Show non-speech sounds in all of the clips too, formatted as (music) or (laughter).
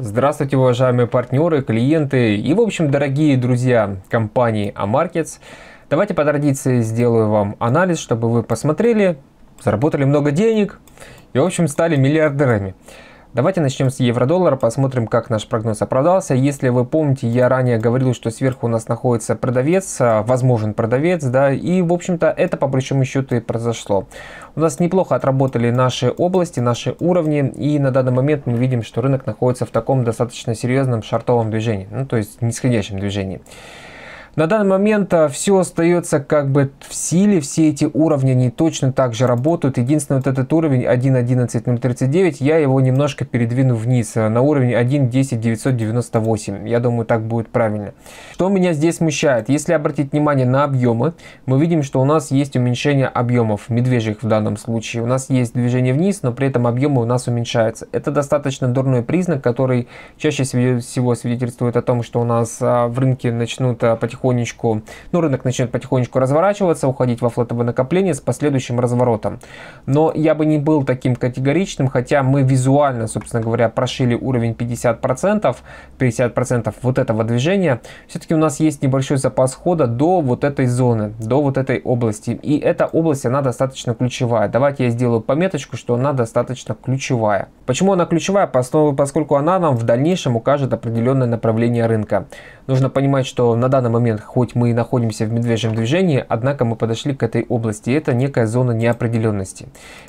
Здравствуйте, уважаемые партнеры, клиенты и, в общем, дорогие друзья компании Амаркетс. Давайте по традиции сделаю вам анализ, чтобы вы посмотрели, заработали много денег и, в общем, стали миллиардерами. Давайте начнем с евро-доллара, посмотрим, как наш прогноз оправдался. Если вы помните, я ранее говорил, что сверху у нас находится продавец, а, возможен продавец, да, и, в общем-то, это по большому счету и произошло. У нас неплохо отработали наши области, наши уровни, и на данный момент мы видим, что рынок находится в таком достаточно серьезном шартовом движении, ну, то есть нисходящем движении. На данный момент а, все остается как бы в силе, все эти уровни, они точно так же работают. Единственное, вот этот уровень 1.11.039, я его немножко передвину вниз, а, на уровень 1.10.998. Я думаю, так будет правильно. Что меня здесь смущает? Если обратить внимание на объемы, мы видим, что у нас есть уменьшение объемов, медвежьих в данном случае. У нас есть движение вниз, но при этом объемы у нас уменьшаются. Это достаточно дурной признак, который чаще всего свидетельствует о том, что у нас а, в рынке начнут потихоньку потихонечку, ну, рынок начнет потихонечку разворачиваться, уходить во флотовое накопление с последующим разворотом. Но я бы не был таким категоричным, хотя мы визуально, собственно говоря, прошили уровень 50%, 50% вот этого движения. Все-таки у нас есть небольшой запас хода до вот этой зоны, до вот этой области. И эта область, она достаточно ключевая. Давайте я сделаю пометочку, что она достаточно ключевая. Почему она ключевая? Поскольку она нам в дальнейшем укажет определенное направление рынка. Нужно понимать, что на данный момент момент, хоть мы и находимся в медвежьем движении, однако мы подошли к этой области, это некая зона неопределенности.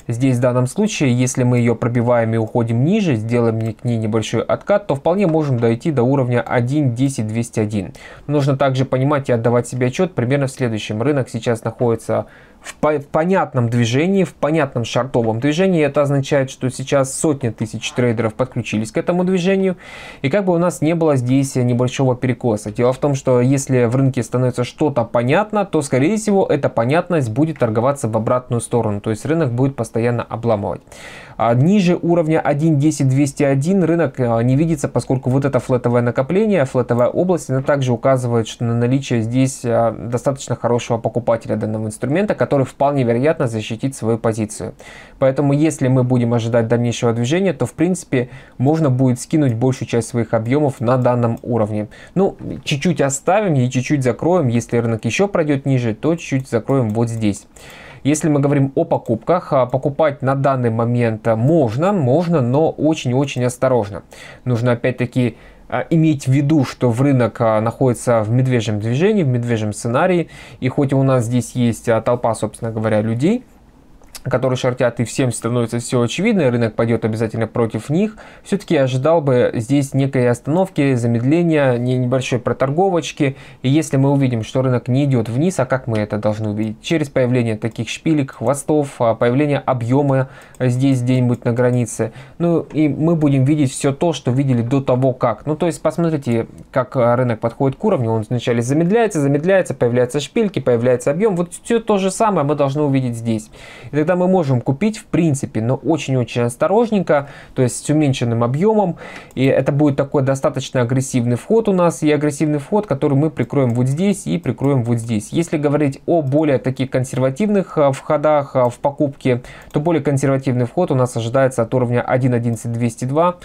Здесь в данном случае, если мы ее пробиваем и уходим ниже, сделаем к ней небольшой откат, то вполне можем дойти до уровня 1.10.201. Нужно также понимать и отдавать себе отчет примерно в следующем. Рынок сейчас находится в, по в понятном движении, в понятном шартовом движении. Это означает, что сейчас сотни тысяч трейдеров подключились к этому движению. И как бы у нас не было здесь небольшого перекоса. Дело в том, что если в рынке становится что-то понятно, то, скорее всего, эта понятность будет торговаться в обратную сторону. То есть рынок будет постоянно обламывать. А ниже уровня 1.10.201 рынок а, не видится, поскольку вот это флетовое накопление, флетовая область, она также указывает что на наличие здесь а, достаточно хорошего покупателя данного инструмента, который который вполне вероятно защитит свою позицию. Поэтому если мы будем ожидать дальнейшего движения, то в принципе можно будет скинуть большую часть своих объемов на данном уровне. Ну, чуть-чуть оставим и чуть-чуть закроем. Если рынок еще пройдет ниже, то чуть-чуть закроем вот здесь. Если мы говорим о покупках, а, покупать на данный момент можно, можно, но очень-очень осторожно. Нужно опять-таки а, иметь в виду, что в рынок а, находится в медвежьем движении, в медвежьем сценарии, и хоть у нас здесь есть а, толпа, собственно говоря, людей, которые шортят, и всем становится все очевидно, рынок пойдет обязательно против них, все-таки я ожидал бы здесь некой остановки, замедления, небольшой проторговочки. И если мы увидим, что рынок не идет вниз, а как мы это должны увидеть? Через появление таких шпилек, хвостов, а, появление объема здесь где-нибудь на границе. Ну и мы будем видеть все то, что видели до того как. Ну то есть посмотрите, как а, рынок подходит к уровню. Он сначала замедляется, замедляется, появляются шпильки, появляется объем. Вот все то же самое мы должны увидеть здесь. И тогда когда мы можем купить, в принципе, но очень-очень осторожненько, то есть с уменьшенным объемом. И это будет такой достаточно агрессивный вход у нас, и агрессивный вход, который мы прикроем вот здесь и прикроем вот здесь. Если говорить о более таких консервативных а, входах а, в покупке, то более консервативный вход у нас ожидается от уровня 1.11202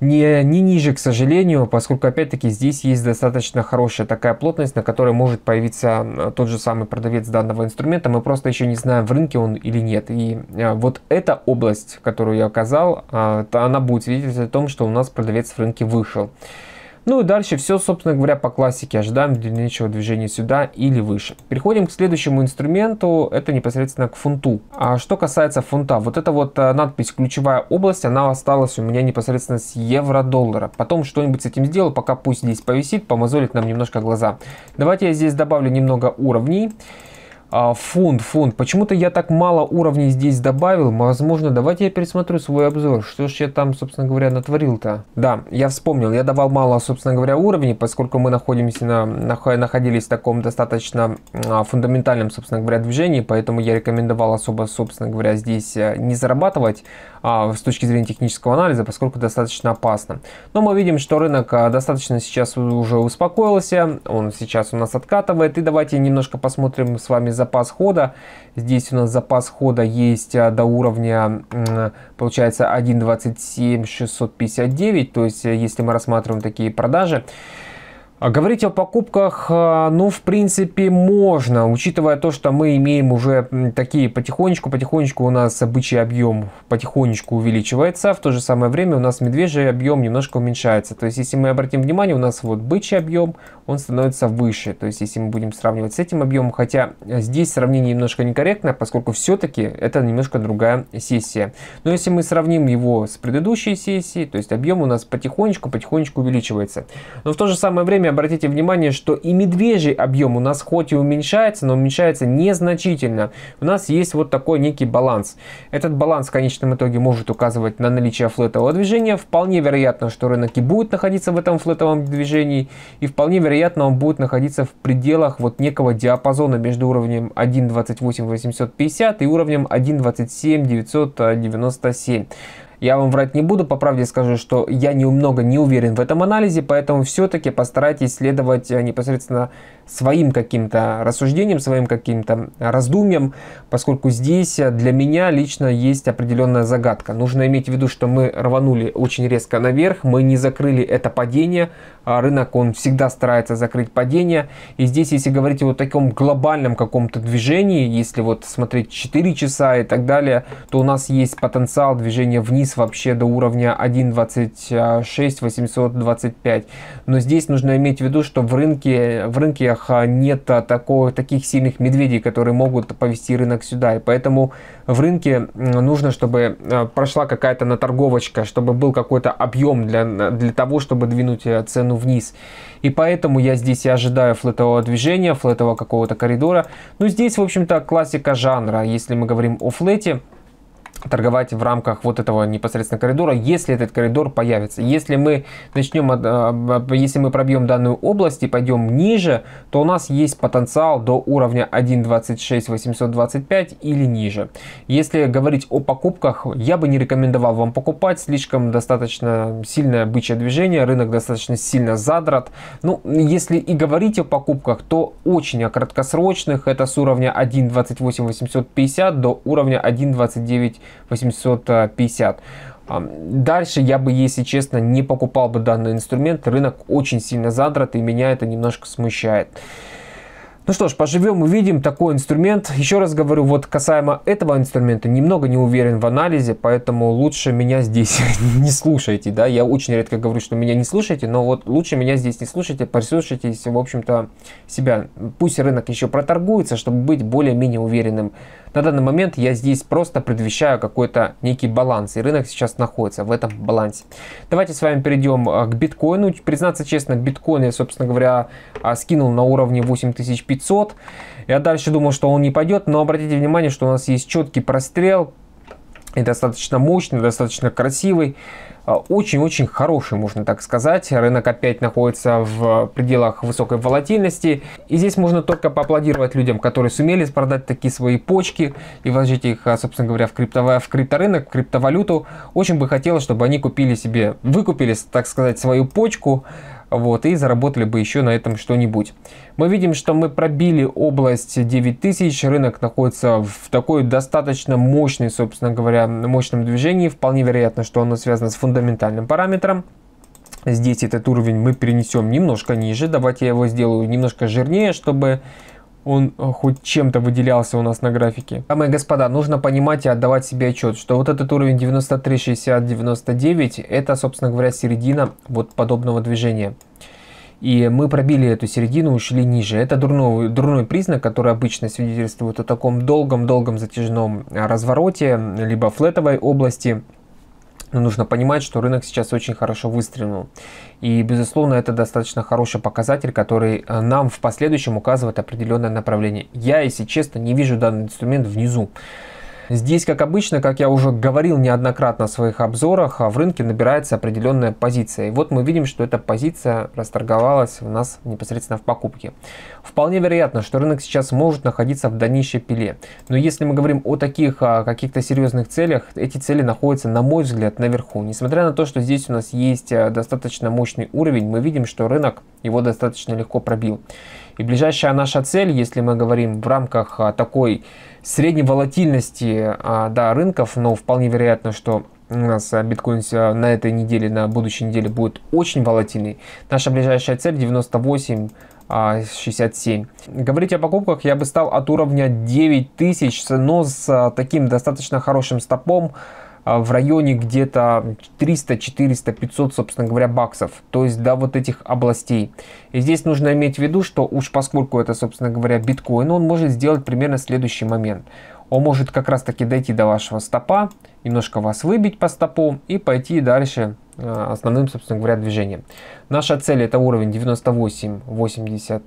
не, не ниже, к сожалению, поскольку, опять-таки, здесь есть достаточно хорошая такая плотность, на которой может появиться тот же самый продавец данного инструмента. Мы просто еще не знаем, в рынке он или нет. И э, вот эта область, которую я указал, а, она будет свидетельствовать о том, что у нас продавец в рынке вышел. Ну и дальше все, собственно говоря, по классике. Ожидаем дальнейшего движения сюда или выше. Переходим к следующему инструменту, это непосредственно к фунту. А что касается фунта, вот эта вот э, надпись «Ключевая область», она осталась у меня непосредственно с евро-доллара. Потом что-нибудь с этим сделаю, пока пусть здесь повисит, помазолит нам немножко глаза. Давайте я здесь добавлю немного уровней. А, фунт, фунт. Почему-то я так мало уровней здесь добавил. Возможно, давайте я пересмотрю свой обзор. Что же я там, собственно говоря, натворил-то? Да, я вспомнил. Я давал мало, собственно говоря, уровней, поскольку мы находимся на, находились в таком достаточно а, фундаментальном, собственно говоря, движении. Поэтому я рекомендовал особо, собственно говоря, здесь э, не зарабатывать а, с точки зрения технического анализа, поскольку достаточно опасно. Но мы видим, что рынок э, достаточно сейчас уже успокоился. Он сейчас у нас откатывает. И давайте немножко посмотрим с вами за запас хода. Здесь у нас запас хода есть а, до уровня, получается, 1.27.659. То есть, э, если мы рассматриваем такие продажи, а говорить о покупках, э, ну, в принципе, можно, учитывая то, что мы имеем уже такие потихонечку, потихонечку у нас бычий объем потихонечку увеличивается, в то же самое время у нас медвежий объем немножко уменьшается. То есть, если мы обратим внимание, у нас вот бычий объем, он становится выше. То есть, если мы будем сравнивать с этим объемом, хотя здесь сравнение немножко некорректно, поскольку все-таки это немножко другая сессия. Но если мы сравним его с предыдущей сессией, то есть объем у нас потихонечку, потихонечку увеличивается. Но в то же самое время обратите внимание, что и медвежий объем у нас хоть и уменьшается, но уменьшается незначительно. У нас есть вот такой некий баланс. Этот баланс в конечном итоге может указывать на наличие флетового движения. Вполне вероятно, что рынок и будет находиться в этом флетовом движении, и вполне вероятно он будет находиться в пределах вот некого диапазона между уровнем 128850 и уровнем 127997. Я вам врать не буду, по правде скажу, что я немного не уверен в этом анализе, поэтому все-таки постарайтесь следовать а, непосредственно своим каким-то рассуждением, своим каким-то раздумьем, поскольку здесь для меня лично есть определенная загадка. Нужно иметь в виду, что мы рванули очень резко наверх, мы не закрыли это падение, а рынок он всегда старается закрыть падение, и здесь если говорить о таком глобальном каком-то движении, если вот смотреть 4 часа и так далее, то у нас есть потенциал движения вниз вообще до уровня 126825. но здесь нужно иметь в виду, что в рынке, в рынке условиях а нет а такого, таких сильных медведей, которые могут повести рынок сюда. И поэтому в рынке нужно, чтобы э, прошла какая-то наторговочка, чтобы был какой-то объем для, для того, чтобы двинуть э, цену вниз. И поэтому я здесь и ожидаю флетового движения, флетового какого-то коридора. Ну, здесь, в общем-то, классика жанра, если мы говорим о флете торговать в рамках вот этого непосредственно коридора, если этот коридор появится. Если мы начнем, если мы пробьем данную область и пойдем ниже, то у нас есть потенциал до уровня 1.26825 или ниже. Если говорить о покупках, я бы не рекомендовал вам покупать, слишком достаточно сильное бычье движение, рынок достаточно сильно задрат. Ну, если и говорить о покупках, то очень о краткосрочных, это с уровня 1.28850 до уровня 1.29 850. Дальше я бы, если честно, не покупал бы данный инструмент. Рынок очень сильно задрот и меня это немножко смущает. Ну что ж, поживем, увидим такой инструмент. Еще раз говорю, вот касаемо этого инструмента, немного не уверен в анализе, поэтому лучше меня здесь (laughs) не слушайте, да. Я очень редко говорю, что меня не слушайте, но вот лучше меня здесь не слушайте, прислушайтесь, в общем-то, себя. Пусть рынок еще проторгуется, чтобы быть более-менее уверенным на данный момент я здесь просто предвещаю какой-то некий баланс, и рынок сейчас находится в этом балансе. Давайте с вами перейдем э, к биткоину. Признаться честно, биткоин я, собственно говоря, а, скинул на уровне 8500. Я дальше думал, что он не пойдет, но обратите внимание, что у нас есть четкий прострел, и достаточно мощный, достаточно красивый. А, очень-очень хороший, можно так сказать. Рынок опять находится в пределах высокой волатильности. И здесь можно только поаплодировать людям, которые сумели продать такие свои почки и вложить их, а, собственно говоря, в, крипто, в крипторынок, в криптовалюту. Очень бы хотелось, чтобы они купили себе, выкупили, так сказать, свою почку, вот, и заработали бы еще на этом что-нибудь. Мы видим, что мы пробили область 9000, рынок находится в такой достаточно мощной, собственно говоря, мощном движении, вполне вероятно, что оно связано с фундаментальным параметром. Здесь этот уровень мы перенесем немножко ниже, давайте я его сделаю немножко жирнее, чтобы он э, хоть чем-то выделялся у нас на графике. Дамы и господа, нужно понимать и отдавать себе отчет, что вот этот уровень 93, 60, 99, это, собственно говоря, середина вот подобного движения. И мы пробили эту середину, ушли ниже. Это дурной, дурной признак, который обычно свидетельствует о таком долгом-долгом затяжном э, развороте, либо флетовой области, но ну, нужно понимать, что рынок сейчас очень хорошо выстрелил. И, безусловно, это достаточно хороший показатель, который э, нам в последующем указывает определенное направление. Я, если честно, не вижу данный инструмент внизу. Здесь, как обычно, как я уже говорил неоднократно в своих обзорах, а в рынке набирается определенная позиция. И вот мы видим, что эта позиция расторговалась у нас непосредственно в покупке. Вполне вероятно, что рынок сейчас может находиться в дальнейшей пиле. Но если мы говорим о таких а, каких-то серьезных целях, эти цели находятся, на мой взгляд, наверху. Несмотря на то, что здесь у нас есть э, достаточно мощный уровень, мы видим, что рынок его достаточно легко пробил. И ближайшая наша цель, если мы говорим в рамках а, такой средней волатильности а, да, рынков, но вполне вероятно, что у нас а, биткоин на этой неделе, на будущей неделе будет очень волатильный. Наша ближайшая цель 98 67. Говорить о покупках я бы стал от уровня 9000, но с таким достаточно хорошим стопом а, в районе где-то 300, 400, 500, собственно говоря, баксов, то есть до вот этих областей. И здесь нужно иметь в виду, что уж поскольку это, собственно говоря, биткоин, он может сделать примерно следующий момент. Он может как раз таки дойти до вашего стопа, немножко вас выбить по стопу и пойти дальше э, основным, собственно говоря, движением. Наша цель это уровень 98, 80,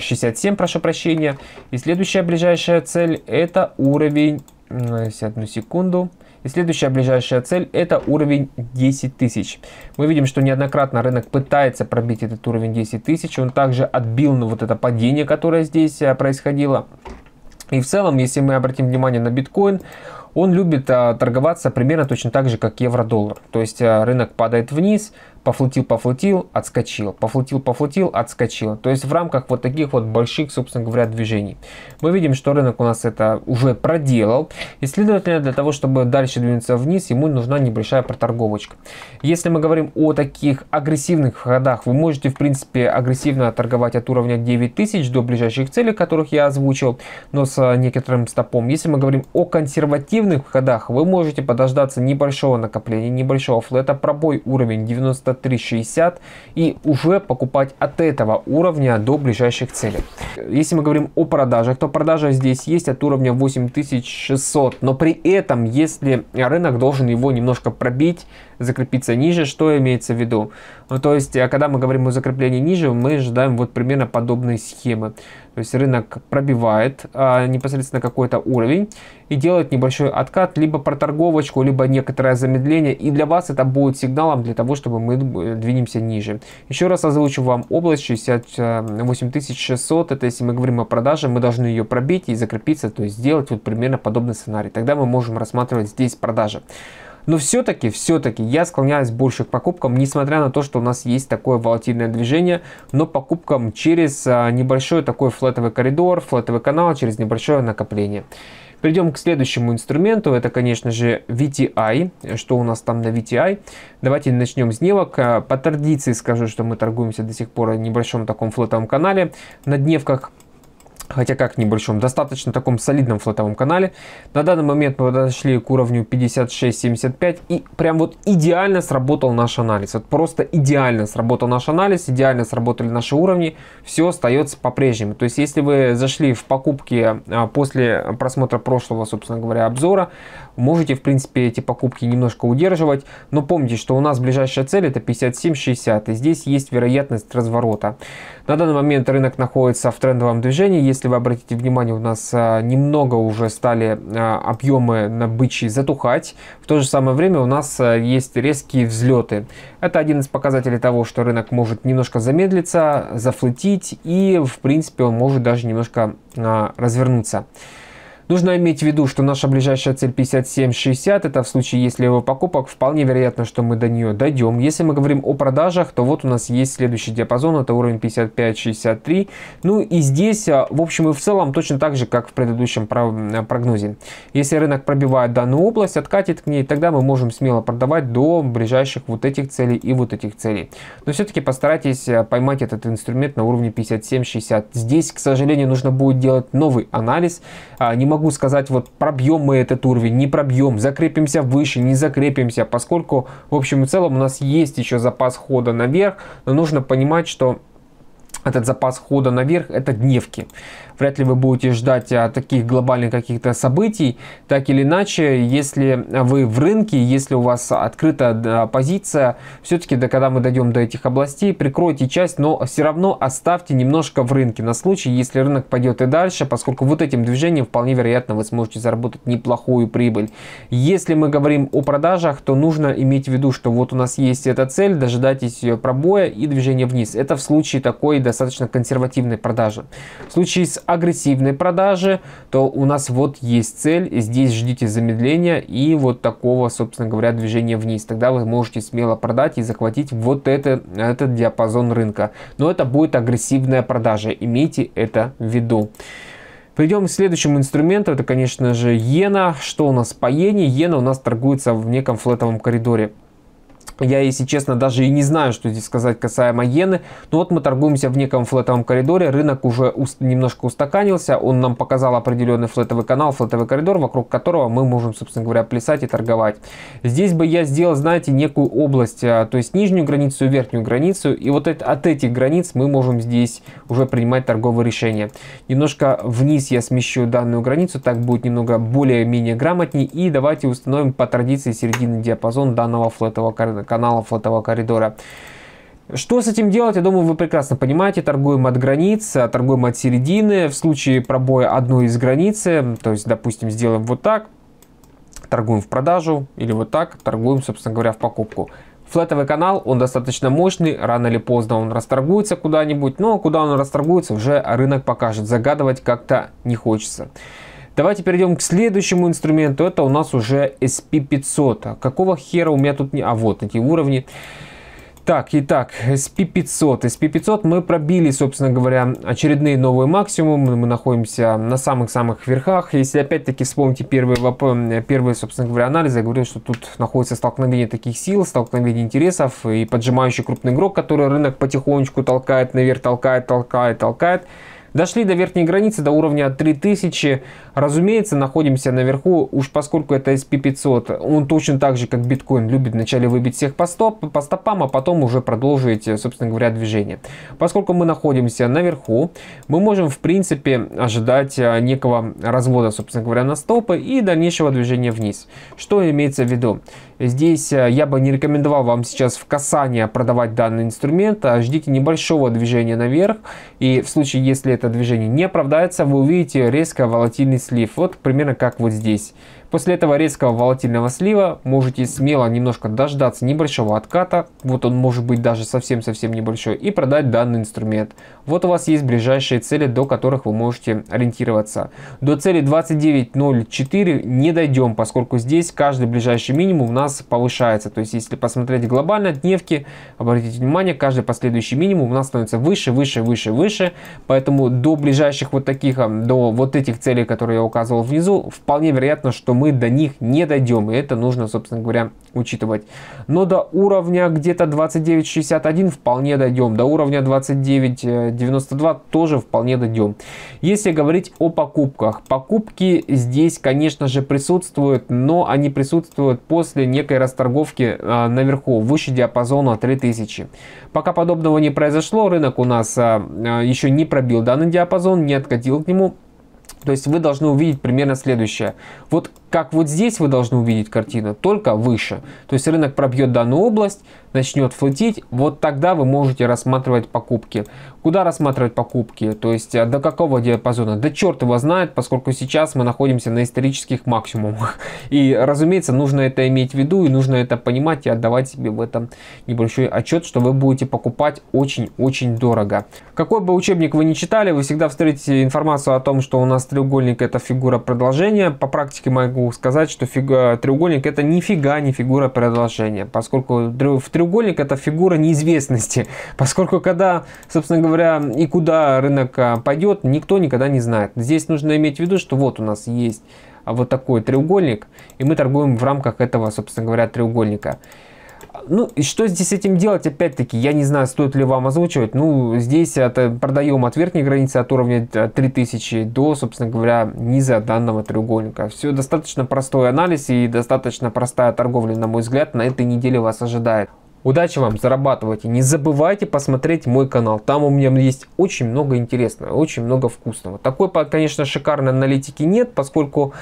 67, прошу прощения. И следующая ближайшая цель это уровень, э, сейчас одну секунду, и следующая ближайшая цель это уровень 10 тысяч. Мы видим, что неоднократно рынок пытается пробить этот уровень 10 тысяч. Он также отбил ну, вот это падение, которое здесь э, происходило. И в целом, если мы обратим внимание на биткоин, он любит а, торговаться примерно точно так же, как евро-доллар. То есть а, рынок падает вниз, пофлотил, пофлотил, отскочил, пофлотил, пофлотил, отскочил. То есть в рамках вот таких вот больших, собственно говоря, движений. Мы видим, что рынок у нас это уже проделал, и следовательно для того, чтобы дальше двинуться вниз, ему нужна небольшая проторговочка. Если мы говорим о таких агрессивных ходах, вы можете в принципе агрессивно торговать от уровня 9000 до ближайших целей, которых я озвучил, но с э, некоторым стопом. Если мы говорим о консервативных ходах, вы можете подождаться небольшого накопления, небольшого флета, пробой уровень 90 3,60 и уже покупать от этого уровня до ближайших целей. Если мы говорим о продажах, то продажа здесь есть от уровня 8600, но при этом, если рынок должен его немножко пробить, закрепиться ниже, что имеется в виду? Ну, то есть, э, когда мы говорим о закреплении ниже, мы ожидаем вот примерно подобные схемы. То есть рынок пробивает а, непосредственно какой-то уровень, и делать небольшой откат, либо проторговочку, либо некоторое замедление. И для вас это будет сигналом для того, чтобы мы э, двинемся ниже. Еще раз озвучу вам область 68600. Э, это если мы говорим о продаже, мы должны ее пробить и закрепиться, то есть сделать вот примерно подобный сценарий. Тогда мы можем рассматривать здесь продажи. Но все-таки, все-таки я склоняюсь больше к покупкам, несмотря на то, что у нас есть такое волатильное движение, но покупкам через э, небольшой такой флетовый коридор, флетовый канал, через небольшое накопление. Перейдем к следующему инструменту, это, конечно же, VTI. Что у нас там на VTI? Давайте начнем с дневок. Э, по традиции скажу, что мы торгуемся до сих пор на небольшом таком флотовом канале на дневках хотя как небольшом, достаточно таком солидном флотовом канале. На данный момент мы подошли к уровню 56.75 и прям вот идеально сработал наш анализ. Вот просто идеально сработал наш анализ, идеально сработали наши уровни, все остается по-прежнему. То есть если вы зашли в покупки а, после просмотра прошлого, собственно говоря, обзора, можете, в принципе, эти покупки немножко удерживать, но помните, что у нас ближайшая цель это 57.60, и здесь есть вероятность разворота. На данный момент рынок находится в трендовом движении, если вы обратите внимание, у нас а, немного уже стали а, объемы на бычьи затухать, в то же самое время у нас а, есть резкие взлеты. Это один из показателей того, что рынок может немножко замедлиться, зафлетить и, в принципе, он может даже немножко развернуться. Нужно иметь в виду, что наша ближайшая цель 57.60, это в случае, если его покупок, вполне вероятно, что мы до нее дойдем. Если мы говорим о продажах, то вот у нас есть следующий диапазон, это уровень 55.63. Ну и здесь, а, в общем и в целом, точно так же, как в предыдущем прогнозе. Если рынок пробивает данную область, откатит к ней, тогда мы можем смело продавать до ближайших вот этих целей и вот этих целей. Но все-таки постарайтесь а, поймать этот инструмент на уровне 57.60. Здесь, к сожалению, нужно будет делать новый анализ. А, не могу сказать, вот пробьем мы этот уровень, не пробьем, закрепимся выше, не закрепимся, поскольку в общем и целом у нас есть еще запас хода наверх, но нужно понимать, что этот запас хода наверх это дневки вряд ли вы будете ждать а, таких глобальных каких-то событий. Так или иначе, если вы в рынке, если у вас открыта позиция, все-таки да, когда мы дойдем до этих областей, прикройте часть, но все равно оставьте немножко в рынке на случай, если рынок пойдет и дальше, поскольку вот этим движением вполне вероятно вы сможете заработать неплохую прибыль. Если мы говорим о продажах, то нужно иметь в виду, что вот у нас есть эта цель, дожидайтесь ее пробоя и движения вниз. Это в случае такой достаточно консервативной продажи. В случае с агрессивной продажи, то у нас вот есть цель, здесь ждите замедления и вот такого, собственно говоря, движения вниз. Тогда вы можете смело продать и захватить вот это, этот диапазон рынка. Но это будет агрессивная продажа, имейте это в виду. Придем к следующему инструменту, это, конечно же, иена. Что у нас по иене? Иена у нас торгуется в неком флетовом коридоре. Я, если честно, даже и не знаю, что здесь сказать касаемо иены. Но вот мы торгуемся в неком флетовом коридоре. Рынок уже уст, немножко устаканился. Он нам показал определенный флетовый канал, флетовый коридор, вокруг которого мы можем, собственно говоря, плясать и торговать. Здесь бы я сделал, знаете, некую область, а, то есть нижнюю границу и верхнюю границу. И вот это, от этих границ мы можем здесь уже принимать торговые решения. Немножко вниз я смещу данную границу, так будет немного более-менее грамотнее. И давайте установим по традиции середины диапазон данного флетового коридора каналов этого коридора. Что с этим делать, я думаю, вы прекрасно понимаете. Торгуем от границ, а торгуем от середины. В случае пробоя одной из границ, э, то есть, допустим, сделаем вот так, торгуем в продажу, или вот так, торгуем, собственно говоря, в покупку. Флетовый канал, он достаточно мощный, рано или поздно он расторгуется куда-нибудь, но куда он расторгуется, уже рынок покажет, загадывать как-то не хочется. Давайте перейдем к следующему инструменту. Это у нас уже SP500. Какого хера у меня тут не... А вот эти уровни. Так, итак, SP500. SP500 мы пробили, собственно говоря, очередные новые максимумы. Мы находимся на самых-самых верхах. Если опять-таки вспомните первые, первые, собственно говоря, анализы, я говорил, что тут находится столкновение таких сил, столкновение интересов и поджимающий крупный игрок, который рынок потихонечку толкает наверх, толкает, толкает, толкает. Дошли до верхней границы, до уровня 3000. Разумеется, находимся наверху, уж поскольку это SP500. Он точно так же, как биткоин, любит вначале выбить всех по, стоп, по стопам, а потом уже продолжить, э, собственно говоря, движение. Поскольку мы находимся наверху, мы можем, в принципе, ожидать э, некого развода, собственно говоря, на стопы и дальнейшего движения вниз. Что имеется в виду? Здесь э, я бы не рекомендовал вам сейчас в касание продавать данный инструмент. Э, ждите небольшого движения наверх. И в случае, если это движение не оправдается, вы увидите резко волатильный слив. Вот примерно как вот здесь. После этого резкого волатильного слива можете смело немножко дождаться небольшого отката, вот он может быть даже совсем-совсем небольшой, и продать данный инструмент. Вот у вас есть ближайшие цели, до которых вы можете ориентироваться. До цели 29.04 не дойдем, поскольку здесь каждый ближайший минимум у нас повышается. То есть если посмотреть глобально дневки, обратите внимание, каждый последующий минимум у нас становится выше, выше, выше, выше. Поэтому до ближайших вот таких, до вот этих целей, которые я указывал внизу, вполне вероятно, что мы мы до них не дойдем, и это нужно, собственно говоря, учитывать. Но до уровня где-то 29.61 вполне дойдем, до уровня 29.92 тоже вполне дойдем. Если говорить о покупках, покупки здесь, конечно же, присутствуют, но они присутствуют после некой расторговки а, наверху, выше диапазона 3000. Пока подобного не произошло, рынок у нас а, а, еще не пробил данный диапазон, не откатил к нему. То есть вы должны увидеть примерно следующее. Вот как вот здесь вы должны увидеть картину, только выше. То есть рынок пробьет данную область, начнет флотить, вот тогда вы можете рассматривать покупки. Куда рассматривать покупки? То есть а до какого диапазона? Да черт его знает, поскольку сейчас мы находимся на исторических максимумах. (laughs) И, разумеется, нужно это иметь в виду и нужно это понимать и отдавать себе в этом небольшой отчет, что вы будете покупать очень-очень дорого. Какой бы учебник вы ни читали, вы всегда встретите информацию о том, что у нас треугольник это фигура продолжения. По практике моего сказать, что фига, треугольник это нифига не фигура предложения, поскольку в треугольник это фигура неизвестности, (laughs) поскольку когда, собственно говоря, и куда рынок а, пойдет, никто никогда не знает. Здесь нужно иметь в виду, что вот у нас есть а, вот такой треугольник, и мы торгуем в рамках этого, собственно говоря, треугольника. Ну, и что здесь с этим делать, опять-таки, я не знаю, стоит ли вам озвучивать. Ну, здесь это продаем от верхней границы, от уровня 3000 э, до, собственно говоря, низа данного треугольника. Все достаточно простой анализ и достаточно простая торговля, на мой взгляд, на этой неделе вас ожидает. Удачи вам, зарабатывайте. Не забывайте посмотреть мой канал. Там у меня есть очень много интересного, очень много вкусного. Такой, конечно, шикарной аналитики нет, поскольку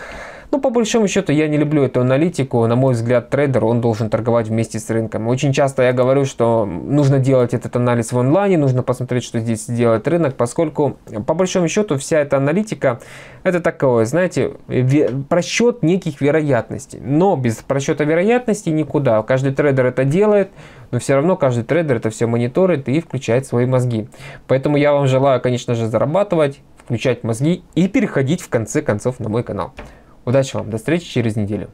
но ну, по большому счету я не люблю эту аналитику. На мой взгляд, трейдер, он должен торговать вместе с рынком. Очень часто я говорю, что нужно делать этот анализ в онлайне, нужно посмотреть, что здесь делает рынок, поскольку по большому счету вся эта аналитика, это такое, знаете, просчет неких вероятностей. Но без просчета вероятностей никуда. Каждый трейдер это делает, но все равно каждый трейдер это все мониторит и включает свои мозги. Поэтому я вам желаю, конечно же, зарабатывать, включать мозги и переходить в конце концов на мой канал. Удачи вам, до встречи через неделю.